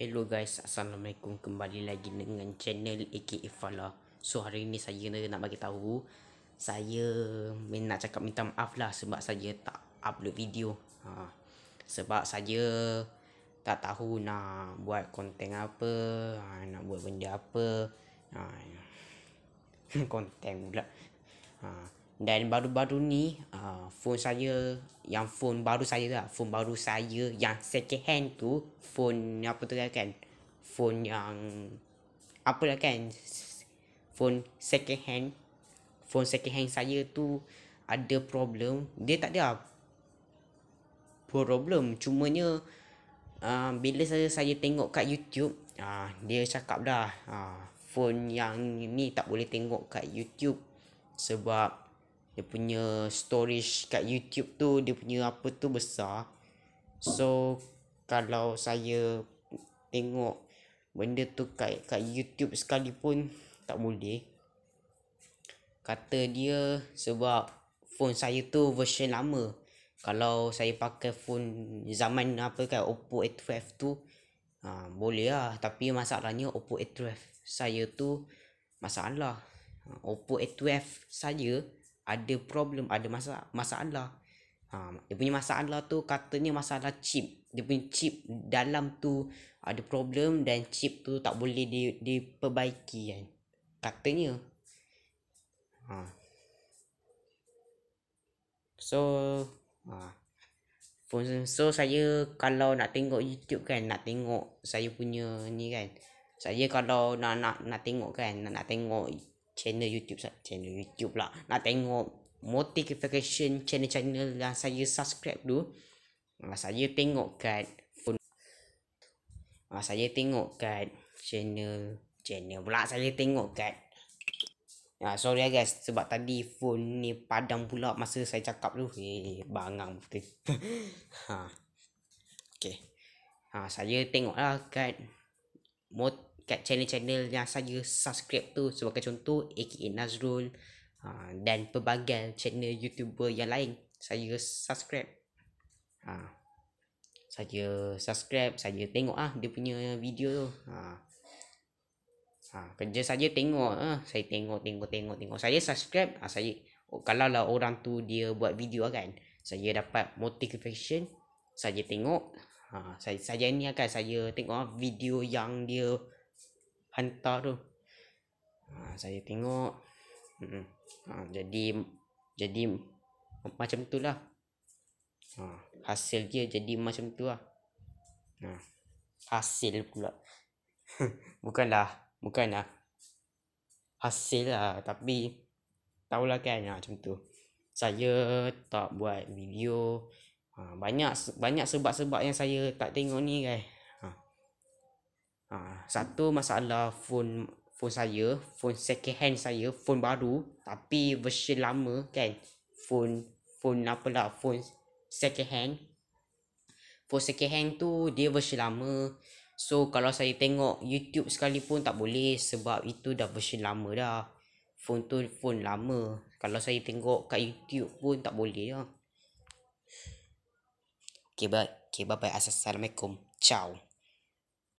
Hello guys, Assalamualaikum kembali lagi dengan channel AKA Fala So hari ni saya nak bagi tahu Saya nak cakap minta maaf lah sebab saya tak upload video ha. Sebab saya tak tahu nak buat konten apa ha, Nak buat benda apa ha. Konten pula ha. Dan baru-baru ni uh, Phone saya Yang phone baru saya lah Phone baru saya Yang second hand tu Phone apa tu lah kan Phone yang Apa lah kan Phone second hand Phone second hand saya tu Ada problem Dia tak ada Problem Cumanya uh, Bila saya, saya tengok kat YouTube uh, Dia cakap dah uh, Phone yang ni tak boleh tengok kat YouTube Sebab dia punya storage kat YouTube tu dia punya apa tu besar. So kalau saya tengok benda tu kat kat YouTube sekalipun tak boleh. Kata dia sebab phone saya tu version lama. Kalau saya pakai phone zaman apa kan Oppo A12 tu ha, boleh lah tapi masalahnya Oppo A12 saya tu masalah. Ha, Oppo A12 saya ada problem, ada masa masalah. Ha, dia punya masalah tu katanya masalah chip. Dia punya chip dalam tu ada problem dan chip tu tak boleh di, diperbaiki kan. Katanya. Ha. So, ha. So saya kalau nak tengok YouTube kan nak tengok saya punya ni kan. Saya kalau nak nak nak tengok kan nak, nak tengok channel YouTube sah channel YouTube lah nak tengok notification channel-channel yang saya subscribe tu ah, saya tengok kat phone ah, saya tengok kat channel channel pula saya tengok kat Ya, ah, sorry lah guys sebab tadi phone ni padam pula masa saya cakap tu. Eh, bangang betul. ha. Okay. Ha, saya tengok lah kat mot kat channel-channel yang saya subscribe tu sebagai contoh AKA Nazrul uh, dan pelbagai channel YouTuber yang lain saya subscribe uh, saya subscribe saya tengok ah dia punya video tu uh, uh, kerja saja tengok uh, saya tengok tengok tengok tengok saya subscribe uh, saya oh, kalau lah orang tu dia buat video kan saya dapat motivation saya tengok uh, saya saya ni akan saya tengok video yang dia hantar tu ha, saya tengok ha, jadi jadi macam tu lah ha, hasil dia jadi macam tu lah ha, hasil pula bukanlah bukanlah hasil lah tapi tahulah kan lah, macam tu saya tak buat video ha, banyak banyak sebab-sebab yang saya tak tengok ni guys kan. Ha, satu masalah phone phone saya, phone second hand saya, phone baru tapi version lama kan. Phone phone apa lah phone second hand. Phone second hand tu dia version lama. So kalau saya tengok YouTube sekali pun tak boleh sebab itu dah version lama dah. Phone tu phone lama. Kalau saya tengok kat YouTube pun tak boleh lah. Okay, bye. Okay, bye-bye. Assalamualaikum. Ciao.